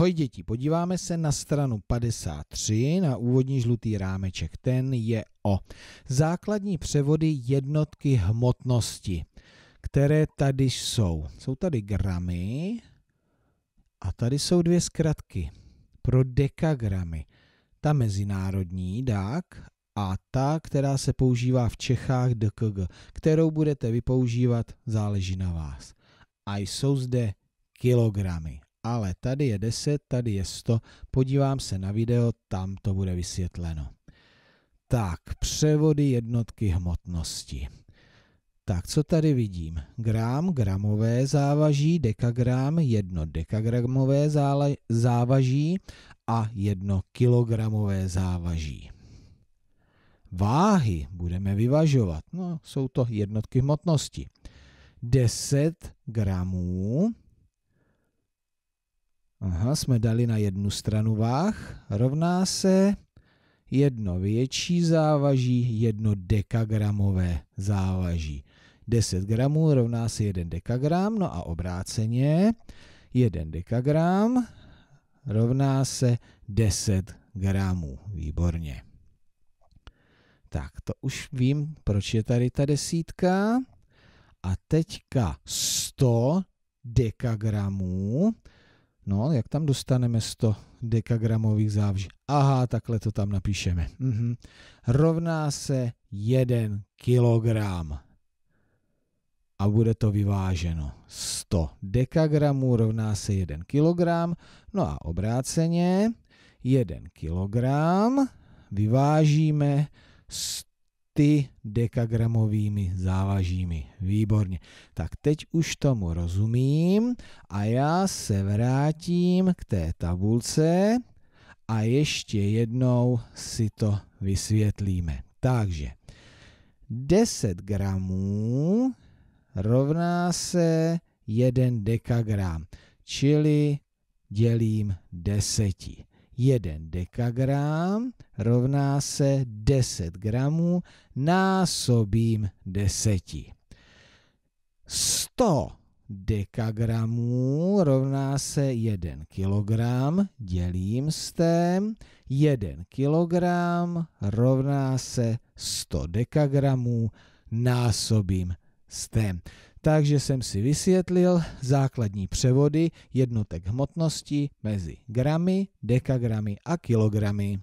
Ahoj děti, podíváme se na stranu 53 na úvodní žlutý rámeček. Ten je o základní převody jednotky hmotnosti, které tady jsou. Jsou tady gramy a tady jsou dvě zkratky pro dekagramy. Ta mezinárodní DAK a ta, která se používá v Čechách DKG, kterou budete vypoužívat, záleží na vás. A jsou zde kilogramy ale tady je 10, tady je 100, podívám se na video, tam to bude vysvětleno. Tak, převody jednotky hmotnosti. Tak, co tady vidím? Gram, gramové závaží, dekagram, jedno dekagramové závaží a jedno kilogramové závaží. Váhy budeme vyvažovat. No, jsou to jednotky hmotnosti. 10 gramů Aha, jsme dali na jednu stranu váh, rovná se jedno větší závaží, jedno dekagramové závaží. 10 gramů rovná se 1 dekagram, no a obráceně 1 dekagram rovná se 10 gramů. Výborně. Tak, to už vím, proč je tady ta desítka. A teďka 100 dekagramů No, jak tam dostaneme 100 dekagramových závží? Aha, takhle to tam napíšeme. Mhm. Rovná se 1 kilogram. A bude to vyváženo. 100 dekagramů rovná se 1 kilogram. No a obráceně 1 kilogram vyvážíme 100 ty dekagramovými závažími. Výborně. Tak teď už tomu rozumím a já se vrátím k té tabulce a ještě jednou si to vysvětlíme. Takže 10 gramů rovná se 1 dekagram, čili dělím deseti. 1 dekagram rovná se 10 gramů násobím 10. 100 dekagramů rovná se 1 kilogram, dělím s tém, 1 kilogram rovná se 100 dekagramů, násobím s tém. Takže jsem si vysvětlil základní převody jednotek hmotnosti mezi gramy, dekagramy a kilogramy.